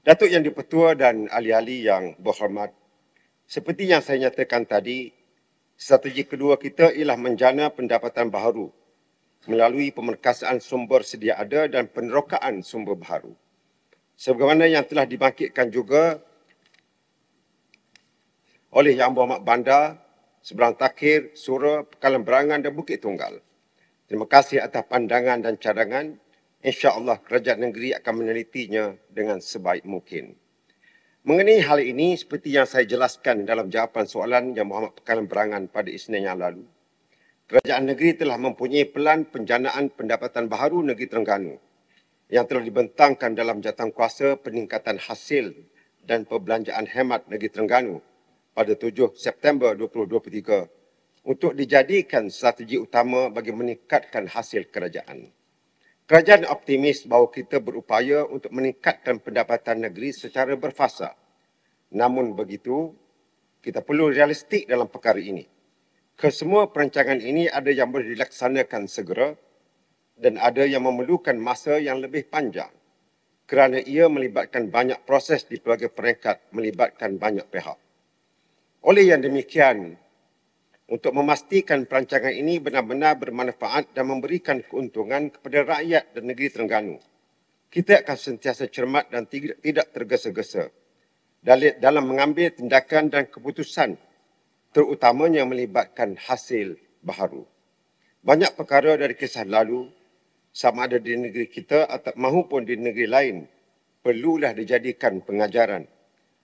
Datuk Yang Dipertua dan ahli-ahli yang berhormat, seperti yang saya nyatakan tadi, strategi kedua kita ialah menjana pendapatan baharu melalui pemerkasaan sumber sedia ada dan penerokaan sumber baharu. Sebagaimana yang telah dibangkitkan juga oleh Yang Berhormat Bandar, Seberang Takir, Sura, Pekalan Berangan dan Bukit Tunggal. Terima kasih atas pandangan dan cadangan Insyaallah kerajaan negeri akan menelitinya dengan sebaik mungkin. Mengenai hal ini seperti yang saya jelaskan dalam jawapan soalan yang Muhammad Pekalan Berangan pada Isnin yang lalu, kerajaan negeri telah mempunyai pelan penjanaan pendapatan baru negeri Terengganu yang telah dibentangkan dalam kuasa peningkatan hasil dan perbelanjaan hemat negeri Terengganu pada 7 September 2023 untuk dijadikan strategi utama bagi meningkatkan hasil kerajaan. Kerajaan optimis bahawa kita berupaya untuk meningkatkan pendapatan negeri secara berfasa. Namun begitu, kita perlu realistik dalam perkara ini. Kesemua perancangan ini ada yang boleh dilaksanakan segera dan ada yang memerlukan masa yang lebih panjang kerana ia melibatkan banyak proses di pelbagai peringkat melibatkan banyak pihak. Oleh yang demikian, untuk memastikan perancangan ini benar-benar bermanfaat dan memberikan keuntungan kepada rakyat dan negeri Terengganu. Kita akan sentiasa cermat dan tidak tergesa-gesa dalam mengambil tindakan dan keputusan terutamanya melibatkan hasil baharu. Banyak perkara dari kisah lalu sama ada di negeri kita atau mahupun di negeri lain perlulah dijadikan pengajaran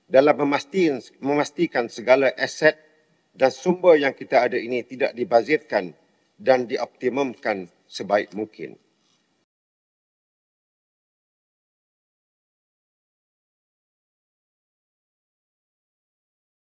dalam memastikan, memastikan segala aset dan sumber yang kita ada ini tidak dibazirkan dan dioptimumkan sebaik mungkin.